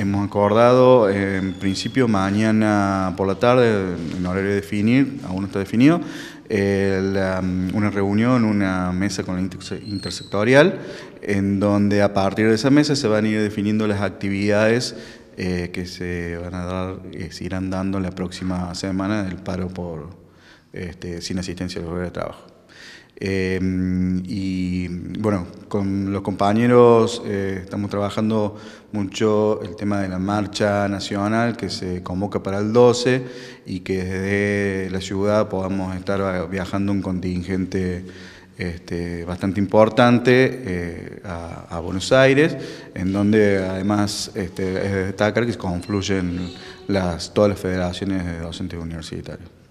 Hemos acordado, en principio, mañana por la tarde, en horario de definir, aún no está definido, um, una reunión, una mesa con la intersectorial, en donde a partir de esa mesa se van a ir definiendo las actividades eh, que se van a dar, eh, se irán dando en la próxima semana del paro por, este, sin asistencia al lugar de trabajo. Eh, y bueno, con los compañeros eh, estamos trabajando mucho el tema de la marcha nacional que se convoca para el 12 y que desde la ciudad podamos estar viajando un contingente este, bastante importante eh, a, Buenos Aires, en donde además este, es de destacar que confluyen todas las federaciones de docentes universitarios.